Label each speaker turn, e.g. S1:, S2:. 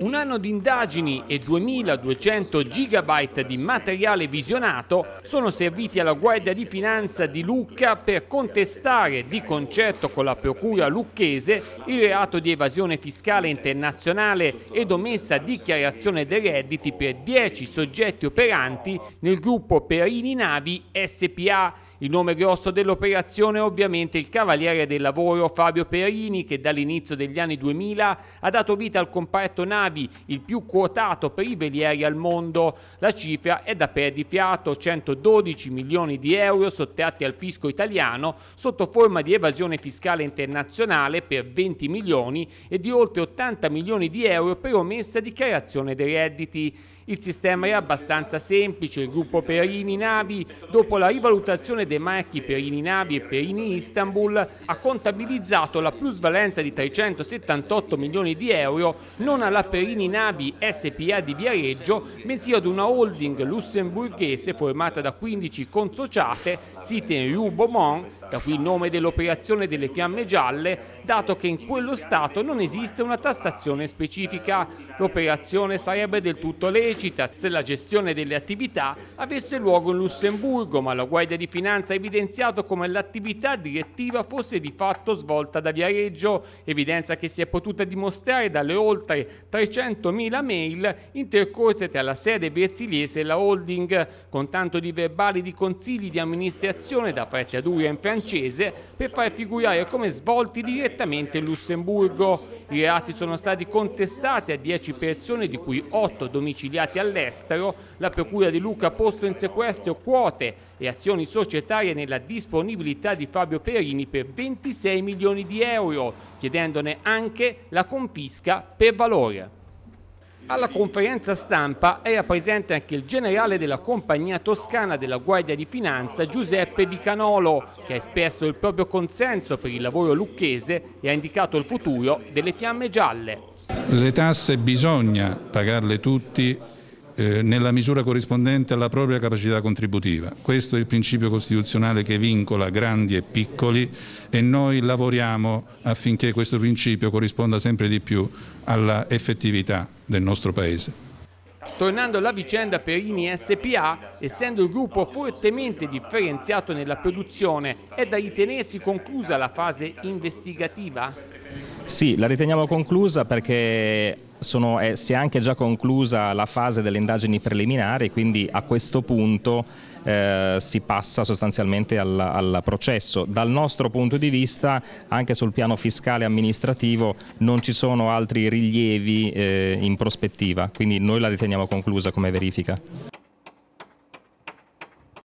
S1: Un anno di indagini e 2200 gigabyte di materiale visionato sono serviti alla Guardia di Finanza di Lucca per contestare di concerto con la Procura lucchese il reato di evasione fiscale internazionale ed omessa dichiarazione dei redditi per 10 soggetti operanti nel gruppo Perini Navi SPA il nome grosso dell'operazione è ovviamente il cavaliere del lavoro Fabio Perini che dall'inizio degli anni 2000 ha dato vita al comparto navi, il più quotato per i velieri al mondo. La cifra è da perdifiato, 112 milioni di euro sottratti al fisco italiano sotto forma di evasione fiscale internazionale per 20 milioni e di oltre 80 milioni di euro per omessa dichiarazione dei redditi. Il sistema è abbastanza semplice, il gruppo Perini Navi, dopo la rivalutazione De Mecchi, Perini Navi e Perini Istanbul, ha contabilizzato la plusvalenza di 378 milioni di euro non alla Perini Navi SPA di Viareggio, bensì ad una holding lussemburghese formata da 15 consociate, site in Rue Beaumont, da qui il nome dell'operazione delle fiamme gialle, dato che in quello Stato non esiste una tassazione specifica. L'operazione sarebbe del tutto lecita se la gestione delle attività avesse luogo in Lussemburgo, ma la Guardia di Finanza maggioranza ha evidenziato come l'attività direttiva fosse di fatto svolta da Viareggio, evidenza che si è potuta dimostrare dalle oltre 300.000 mail intercorse tra la sede versiliese e la holding, con tanto di verbali di consigli di amministrazione da frecciatura in francese per far figurare come svolti direttamente in Lussemburgo. I reati sono stati contestati a 10 persone, di cui 8 domiciliati all'estero, la Procura di Luca ha posto in sequestro quote e azioni societarie proprietaria nella disponibilità di Fabio Perini per 26 milioni di euro, chiedendone anche la confisca per valore. Alla conferenza stampa era presente anche il generale della compagnia toscana della Guardia di Finanza Giuseppe Di Canolo, che ha espresso il proprio consenso per il lavoro lucchese e ha indicato il futuro delle fiamme gialle.
S2: Le tasse bisogna pagarle tutti eh, nella misura corrispondente alla propria capacità contributiva. Questo è il principio costituzionale che vincola grandi e piccoli e noi lavoriamo affinché questo principio corrisponda sempre di più alla effettività del nostro Paese.
S1: Tornando alla vicenda Perini SPA, essendo il gruppo fortemente differenziato nella produzione, è da ritenersi conclusa la fase investigativa?
S3: Sì, la riteniamo conclusa perché sono, eh, si è anche già conclusa la fase delle indagini preliminari, quindi a questo punto eh, si passa sostanzialmente al, al, processo. Dal nostro punto di vista, anche sul piano fiscale e amministrativo, non ci sono altri rilievi eh, in prospettiva, quindi noi la riteniamo conclusa come verifica.